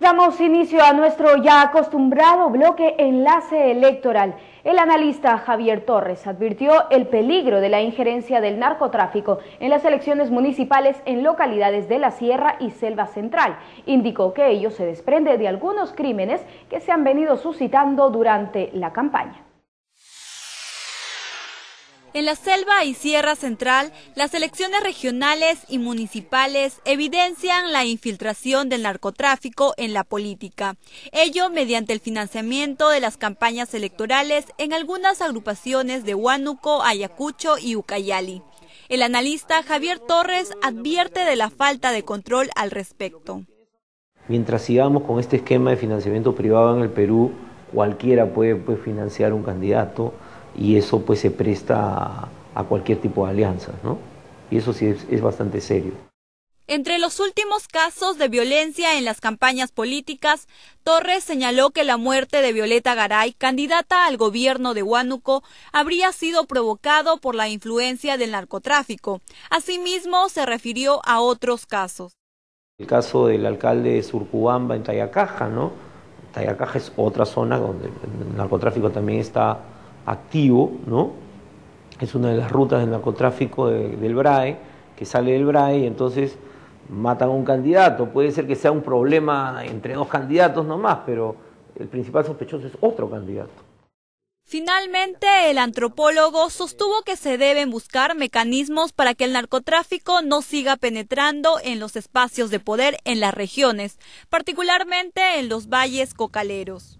Damos inicio a nuestro ya acostumbrado bloque Enlace Electoral. El analista Javier Torres advirtió el peligro de la injerencia del narcotráfico en las elecciones municipales en localidades de la Sierra y Selva Central. Indicó que ello se desprende de algunos crímenes que se han venido suscitando durante la campaña. En la selva y sierra central, las elecciones regionales y municipales evidencian la infiltración del narcotráfico en la política, ello mediante el financiamiento de las campañas electorales en algunas agrupaciones de Huánuco, Ayacucho y Ucayali. El analista Javier Torres advierte de la falta de control al respecto. Mientras sigamos con este esquema de financiamiento privado en el Perú, cualquiera puede, pues, financiar un candidato y eso pues se presta a, cualquier tipo de alianza, ¿no? Y eso sí es, bastante serio. Entre los últimos casos de violencia en las campañas políticas, Torres señaló que la muerte de Violeta Garay, candidata al gobierno de Huánuco, habría sido provocado por la influencia del narcotráfico. Asimismo, se refirió a otros casos. El caso del alcalde de Surcubamba en Tayacaja, ¿no? Tayacaja es otra zona donde el narcotráfico también está activo, ¿no? Es una de las rutas del narcotráfico del BRAE, que sale del BRAE y entonces matan a un candidato. Puede ser que sea un problema entre dos candidatos nomás, pero el principal sospechoso es otro candidato. Finalmente, el antropólogo sostuvo que se deben buscar mecanismos para que el narcotráfico no siga penetrando en los espacios de poder en las regiones, particularmente en los valles cocaleros.